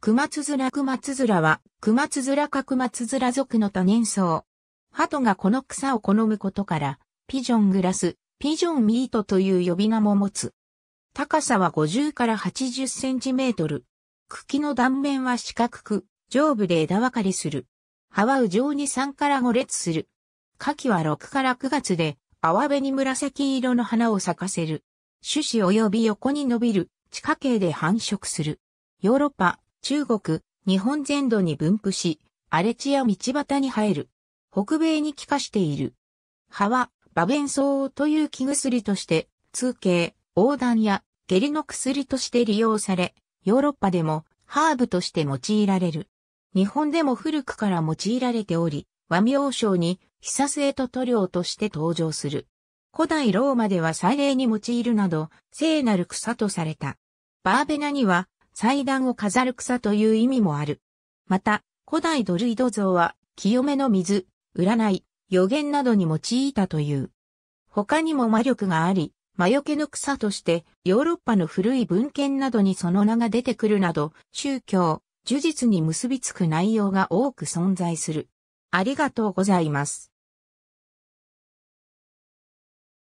熊つづら熊つづらは、熊つづらか熊つづら族の多年草。鳩がこの草を好むことから、ピジョングラス、ピジョンミートという呼び名も持つ。高さは50から80センチメートル。茎の断面は四角く、上部で枝分かれする。葉は右上に3から5列する。夏季は6から9月で、淡辺に紫色の花を咲かせる。種子及び横に伸びる、地下茎で繁殖する。ヨーロッパ、中国、日本全土に分布し、荒れ地や道端に生える。北米に帰化している。葉は、バベンソウという木薬として、通形、横断や下痢の薬として利用され、ヨーロッパでもハーブとして用いられる。日本でも古くから用いられており、和名称に、久末と塗料として登場する。古代ローマでは祭礼に用いるなど、聖なる草とされた。バーベナには、祭壇を飾る草という意味もある。また、古代ドルイド像は、清めの水、占い、予言などに用いたという。他にも魔力があり、魔除けの草として、ヨーロッパの古い文献などにその名が出てくるなど、宗教、呪術に結びつく内容が多く存在する。ありがとうございます。